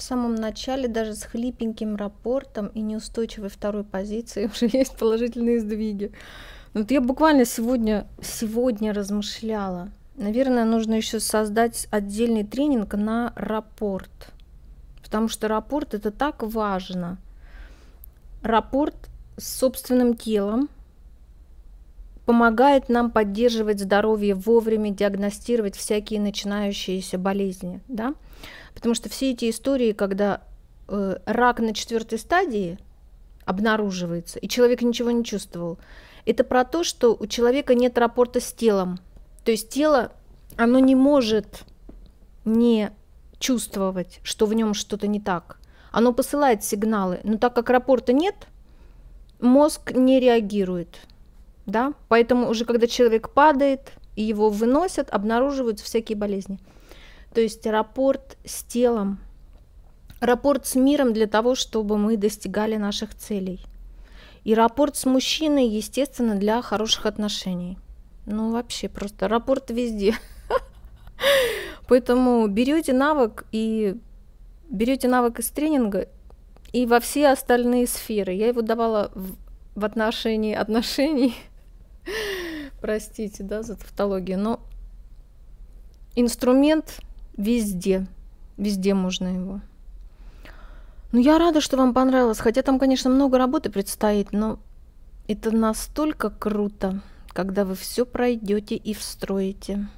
в самом начале даже с хлипеньким рапортом и неустойчивой второй позицией уже есть положительные сдвиги. Ну, вот я буквально сегодня, сегодня размышляла. Наверное, нужно еще создать отдельный тренинг на рапорт. Потому что рапорт это так важно. Рапорт с собственным телом – помогает нам поддерживать здоровье вовремя, диагностировать всякие начинающиеся болезни, да? Потому что все эти истории, когда э, рак на четвертой стадии обнаруживается, и человек ничего не чувствовал, это про то, что у человека нет рапорта с телом. То есть тело, оно не может не чувствовать, что в нем что-то не так. Оно посылает сигналы, но так как рапорта нет, мозг не реагирует да, поэтому уже когда человек падает и его выносят, обнаруживают всякие болезни. То есть рапорт с телом, рапорт с миром для того, чтобы мы достигали наших целей. И рапорт с мужчиной, естественно, для хороших отношений. Ну, вообще, просто рапорт везде. Поэтому берете навык и берете навык из тренинга и во все остальные сферы. Я его давала в, в отношении отношений, простите, да, за тавтологию, но инструмент везде, везде можно его. Ну, я рада, что вам понравилось, хотя там, конечно, много работы предстоит, но это настолько круто, когда вы все пройдете и встроите.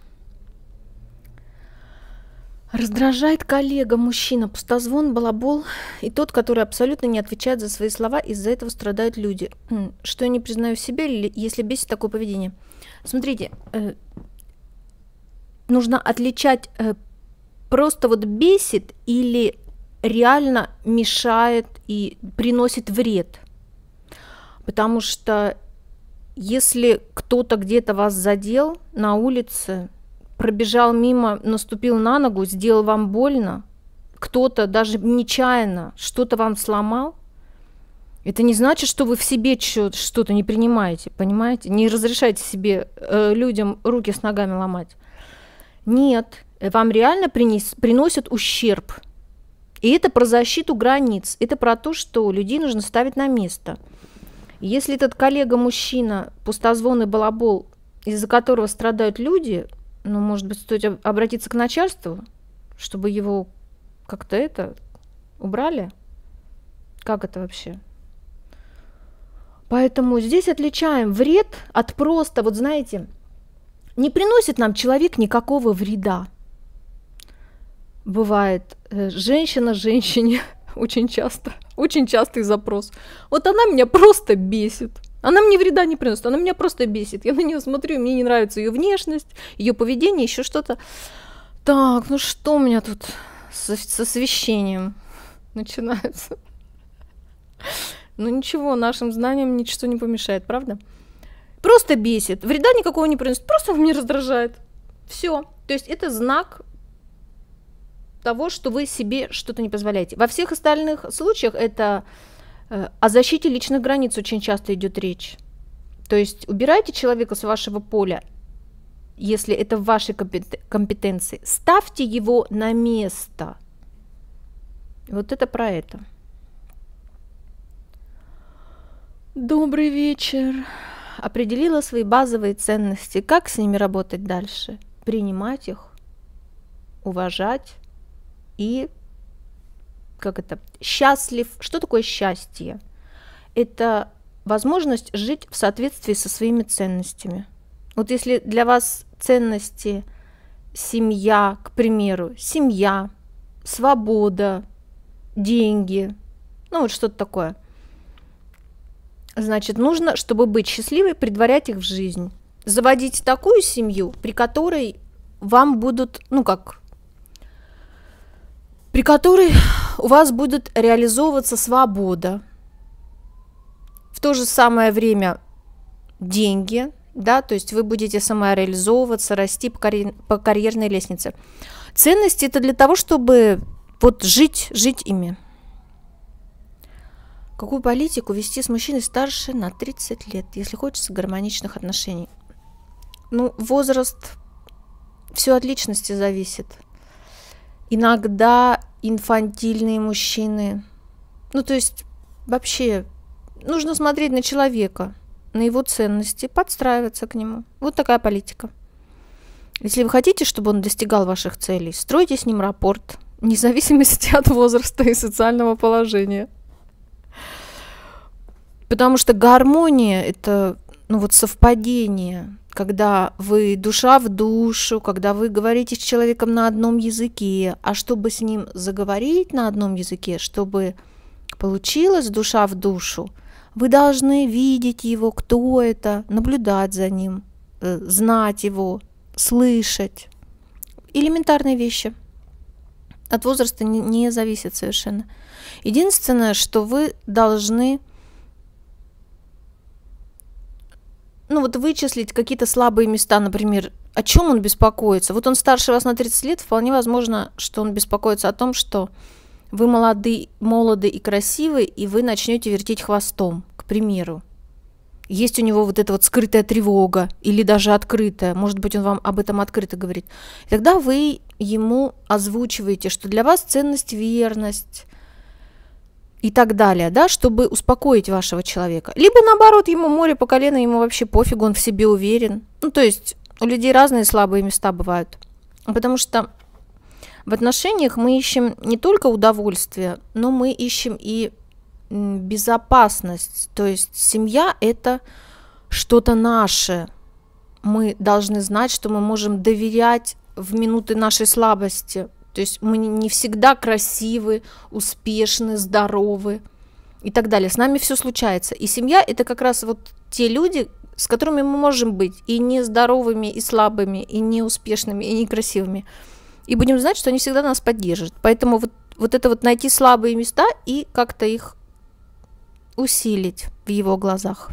Раздражает коллега, мужчина, пустозвон, балабол и тот, который абсолютно не отвечает за свои слова, из-за этого страдают люди. Хм, что я не признаю в себе, если бесит такое поведение. Смотрите, э, нужно отличать э, просто вот бесит или реально мешает и приносит вред. Потому что если кто-то где-то вас задел на улице, пробежал мимо, наступил на ногу, сделал вам больно, кто-то даже нечаянно что-то вам сломал, это не значит, что вы в себе что-то не принимаете, понимаете? Не разрешаете себе э, людям руки с ногами ломать. Нет, э, вам реально принес, приносят ущерб. И это про защиту границ, это про то, что людей нужно ставить на место. Если этот коллега-мужчина, пустозвонный балабол, из-за которого страдают люди, ну, может быть, стоит обратиться к начальству, чтобы его как-то это убрали? Как это вообще? Поэтому здесь отличаем вред от просто, вот знаете, не приносит нам человек никакого вреда. Бывает, э, женщина женщине очень часто, очень частый запрос. Вот она меня просто бесит. Она мне вреда не приносит, она меня просто бесит. Я на нее смотрю, мне не нравится ее внешность, ее поведение, еще что-то. Так, ну что у меня тут со с освещением начинается? Ну ничего, нашим знаниям ничто не помешает, правда? Просто бесит, вреда никакого не приносит, просто он меня раздражает. Все. То есть это знак того, что вы себе что-то не позволяете. Во всех остальных случаях это Э, о защите личных границ очень часто идет речь. То есть убирайте человека с вашего поля, если это в вашей компетенции. Ставьте его на место. Вот это про это. Добрый вечер. Определила свои базовые ценности. Как с ними работать дальше? Принимать их, уважать и как это, счастлив. Что такое счастье? Это возможность жить в соответствии со своими ценностями. Вот если для вас ценности семья, к примеру, семья, свобода, деньги, ну вот что-то такое. Значит, нужно, чтобы быть счастливой, предварять их в жизнь. Заводить такую семью, при которой вам будут, ну как, при которой у вас будет реализовываться свобода, в то же самое время деньги, да, то есть вы будете самореализовываться, расти по, карьер, по карьерной лестнице. Ценности это для того, чтобы вот жить, жить ими. Какую политику вести с мужчиной старше на 30 лет, если хочется гармоничных отношений? Ну, возраст, все от личности зависит. Иногда инфантильные мужчины. Ну, то есть, вообще, нужно смотреть на человека, на его ценности, подстраиваться к нему. Вот такая политика. Если вы хотите, чтобы он достигал ваших целей, стройте с ним рапорт, вне зависимости от возраста и социального положения. Потому что гармония – это ну вот совпадение когда вы душа в душу, когда вы говорите с человеком на одном языке, а чтобы с ним заговорить на одном языке, чтобы получилось душа в душу, вы должны видеть его, кто это, наблюдать за ним, э, знать его, слышать. Элементарные вещи. От возраста не зависит совершенно. Единственное, что вы должны ну вот вычислить какие-то слабые места, например, о чем он беспокоится. Вот он старше вас на 30 лет, вполне возможно, что он беспокоится о том, что вы молоды, молоды и красивы, и вы начнете вертеть хвостом, к примеру. Есть у него вот эта вот скрытая тревога или даже открытая. Может быть, он вам об этом открыто говорит. И тогда вы ему озвучиваете, что для вас ценность верность, и так далее, да, чтобы успокоить вашего человека. Либо наоборот, ему море по колено, ему вообще пофиг, он в себе уверен. Ну, то есть у людей разные слабые места бывают. Потому что в отношениях мы ищем не только удовольствие, но мы ищем и безопасность. То есть семья – это что-то наше. Мы должны знать, что мы можем доверять в минуты нашей слабости – то есть мы не всегда красивы, успешны, здоровы и так далее. С нами все случается. И семья – это как раз вот те люди, с которыми мы можем быть и нездоровыми, и слабыми, и неуспешными, и некрасивыми. И будем знать, что они всегда нас поддержат. Поэтому вот, вот это вот найти слабые места и как-то их усилить в его глазах.